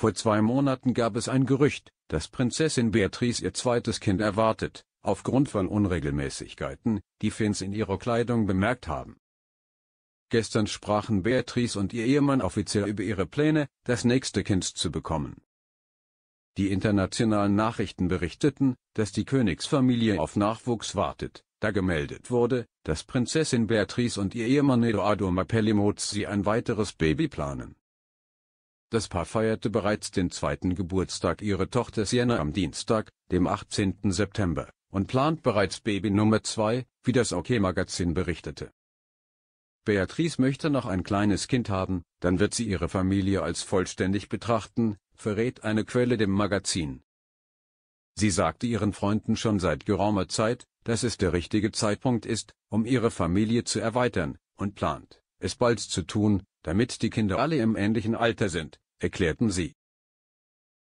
Vor zwei Monaten gab es ein Gerücht, dass Prinzessin Beatrice ihr zweites Kind erwartet, aufgrund von Unregelmäßigkeiten, die Fans in ihrer Kleidung bemerkt haben. Gestern sprachen Beatrice und ihr Ehemann offiziell über ihre Pläne, das nächste Kind zu bekommen. Die internationalen Nachrichten berichteten, dass die Königsfamilie auf Nachwuchs wartet, da gemeldet wurde, dass Prinzessin Beatrice und ihr Ehemann Eduardo Mappelli sie ein weiteres Baby planen. Das Paar feierte bereits den zweiten Geburtstag ihrer Tochter Sienna am Dienstag, dem 18. September, und plant bereits Baby Nummer 2, wie das OK-Magazin OK berichtete. Beatrice möchte noch ein kleines Kind haben, dann wird sie ihre Familie als vollständig betrachten, verrät eine Quelle dem Magazin. Sie sagte ihren Freunden schon seit geraumer Zeit, dass es der richtige Zeitpunkt ist, um ihre Familie zu erweitern, und plant, es bald zu tun, damit die Kinder alle im ähnlichen Alter sind, erklärten sie.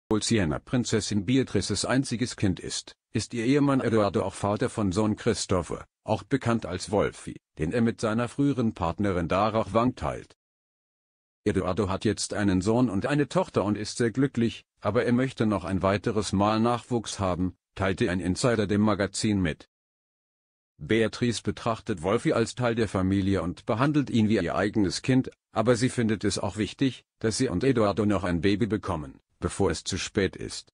Obwohl Siena Prinzessin Beatrices einziges Kind ist, ist ihr Ehemann Eduardo auch Vater von Sohn Christopher, auch bekannt als Wolfi, den er mit seiner früheren Partnerin Darach Wang teilt. Eduardo hat jetzt einen Sohn und eine Tochter und ist sehr glücklich, aber er möchte noch ein weiteres Mal Nachwuchs haben, teilte ein Insider dem Magazin mit. Beatrice betrachtet Wolfi als Teil der Familie und behandelt ihn wie ihr eigenes Kind, aber sie findet es auch wichtig, dass sie und Eduardo noch ein Baby bekommen, bevor es zu spät ist.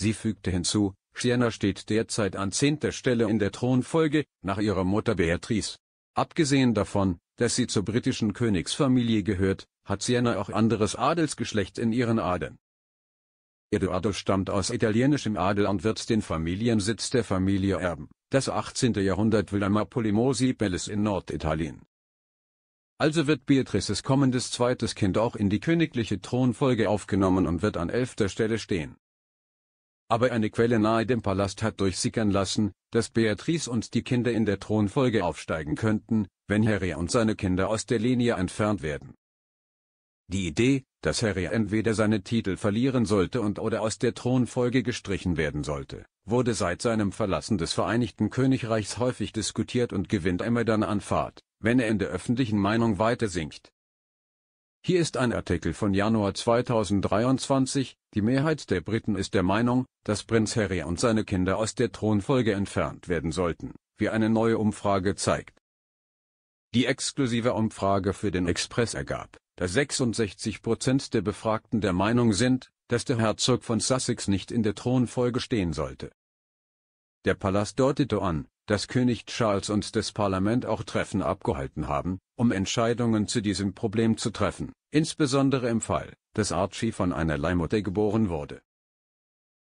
Sie fügte hinzu, Sienna steht derzeit an zehnter Stelle in der Thronfolge, nach ihrer Mutter Beatrice. Abgesehen davon, dass sie zur britischen Königsfamilie gehört, hat Sienna auch anderes Adelsgeschlecht in ihren Adern. Eduardo stammt aus italienischem Adel und wird den Familiensitz der Familie erben das 18. Jahrhundert will einmal Polimosi Belles in Norditalien. Also wird Beatrices kommendes zweites Kind auch in die königliche Thronfolge aufgenommen und wird an elfter Stelle stehen. Aber eine Quelle nahe dem Palast hat durchsickern lassen, dass Beatrice und die Kinder in der Thronfolge aufsteigen könnten, wenn Harry und seine Kinder aus der Linie entfernt werden. Die Idee, dass Harry entweder seine Titel verlieren sollte und oder aus der Thronfolge gestrichen werden sollte, wurde seit seinem Verlassen des Vereinigten Königreichs häufig diskutiert und gewinnt immer dann an Fahrt, wenn er in der öffentlichen Meinung weiter sinkt. Hier ist ein Artikel von Januar 2023, die Mehrheit der Briten ist der Meinung, dass Prinz Harry und seine Kinder aus der Thronfolge entfernt werden sollten, wie eine neue Umfrage zeigt. Die exklusive Umfrage für den Express ergab, da 66 Prozent der Befragten der Meinung sind, dass der Herzog von Sussex nicht in der Thronfolge stehen sollte. Der Palast deutete an, dass König Charles und das Parlament auch Treffen abgehalten haben, um Entscheidungen zu diesem Problem zu treffen, insbesondere im Fall, dass Archie von einer Leihmutter geboren wurde.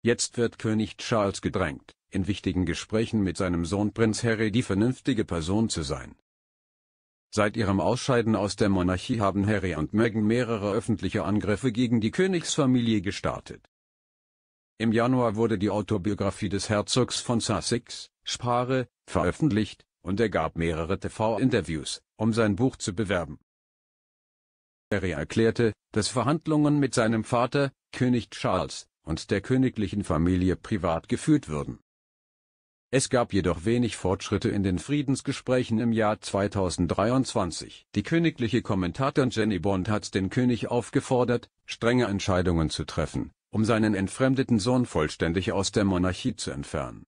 Jetzt wird König Charles gedrängt, in wichtigen Gesprächen mit seinem Sohn Prinz Harry die vernünftige Person zu sein. Seit ihrem Ausscheiden aus der Monarchie haben Harry und Meghan mehrere öffentliche Angriffe gegen die Königsfamilie gestartet. Im Januar wurde die Autobiografie des Herzogs von Sussex, Spare, veröffentlicht, und er gab mehrere TV-Interviews, um sein Buch zu bewerben. Harry erklärte, dass Verhandlungen mit seinem Vater, König Charles, und der königlichen Familie privat geführt würden. Es gab jedoch wenig Fortschritte in den Friedensgesprächen im Jahr 2023. Die königliche Kommentatorin Jenny Bond hat den König aufgefordert, strenge Entscheidungen zu treffen, um seinen entfremdeten Sohn vollständig aus der Monarchie zu entfernen